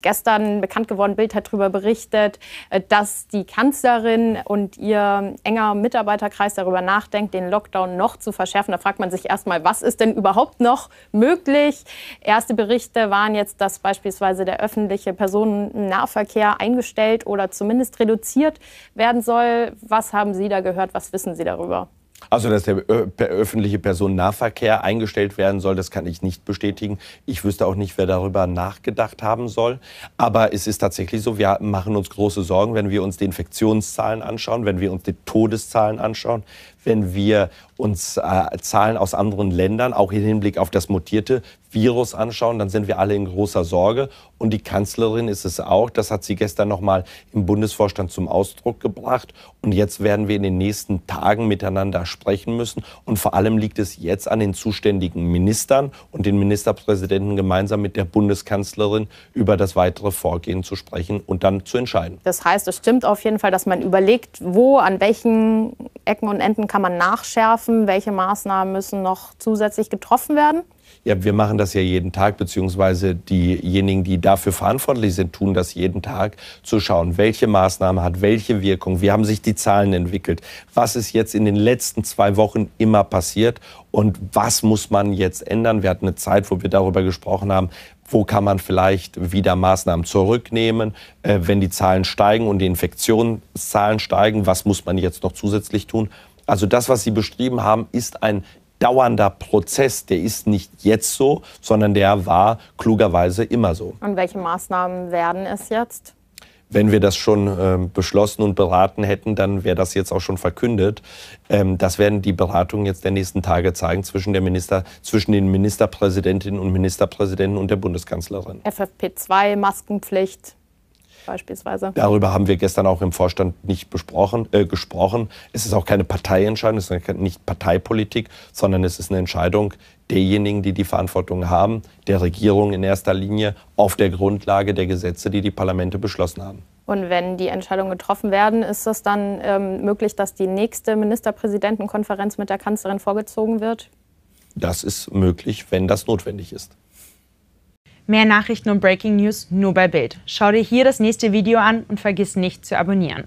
Gestern bekannt geworden, Bild hat darüber berichtet, äh, dass die Kanzlerin und ihr enger Mitarbeiterkreis darüber nachdenkt, den Lockdown noch zu verschärfen. Da fragt man sich erstmal, was ist denn überhaupt noch möglich? Erste Berichte waren jetzt, dass beispielsweise der öffentliche Personennahverkehr eingestellt oder zumindest reduziert werden soll. Was haben Sie da gehört? Was wissen Sie darüber? Also, dass der äh, öffentliche Personennahverkehr eingestellt werden soll, das kann ich nicht bestätigen. Ich wüsste auch nicht, wer darüber nachgedacht haben soll. Aber es ist tatsächlich so, wir machen uns große Sorgen, wenn wir uns die Infektionszahlen anschauen, wenn wir uns die Todeszahlen anschauen, wenn wir uns äh, Zahlen aus anderen Ländern, auch im Hinblick auf das mutierte Virus anschauen, dann sind wir alle in großer Sorge. Und die Kanzlerin ist es auch. Das hat sie gestern nochmal im Bundesvorstand zum Ausdruck gebracht. Und jetzt werden wir in den nächsten Tagen miteinander sprechen besprechen müssen. Und vor allem liegt es jetzt an den zuständigen Ministern und den Ministerpräsidenten gemeinsam mit der Bundeskanzlerin über das weitere Vorgehen zu sprechen und dann zu entscheiden. Das heißt, es stimmt auf jeden Fall, dass man überlegt, wo, an welchen Ecken und Enden kann man nachschärfen, welche Maßnahmen müssen noch zusätzlich getroffen werden? Ja, wir machen das ja jeden Tag, beziehungsweise diejenigen, die dafür verantwortlich sind, tun das jeden Tag, zu schauen, welche Maßnahme hat welche Wirkung, wie haben sich die Zahlen entwickelt, was ist jetzt in den letzten zwei Wochen immer passiert und was muss man jetzt ändern. Wir hatten eine Zeit, wo wir darüber gesprochen haben, wo kann man vielleicht wieder Maßnahmen zurücknehmen, äh, wenn die Zahlen steigen und die Infektionszahlen steigen, was muss man jetzt noch zusätzlich tun. Also das, was Sie beschrieben haben, ist ein dauernder Prozess. Der ist nicht jetzt so, sondern der war klugerweise immer so. Und welche Maßnahmen werden es jetzt? wenn wir das schon äh, beschlossen und beraten hätten, dann wäre das jetzt auch schon verkündet. Ähm, das werden die Beratungen jetzt der nächsten Tage zeigen zwischen, der Minister, zwischen den Ministerpräsidentinnen und Ministerpräsidenten und der Bundeskanzlerin. FFP2, Maskenpflicht beispielsweise. Darüber haben wir gestern auch im Vorstand nicht besprochen, äh, gesprochen. Es ist auch keine Parteientscheidung, es ist nicht Parteipolitik, sondern es ist eine Entscheidung derjenigen, die die Verantwortung haben, der Regierung in erster Linie, auf der Grundlage der Gesetze, die die Parlamente beschlossen haben. Und wenn die Entscheidungen getroffen werden, ist es dann ähm, möglich, dass die nächste Ministerpräsidentenkonferenz mit der Kanzlerin vorgezogen wird? Das ist möglich, wenn das notwendig ist. Mehr Nachrichten und Breaking News nur bei Bild. Schau dir hier das nächste Video an und vergiss nicht zu abonnieren.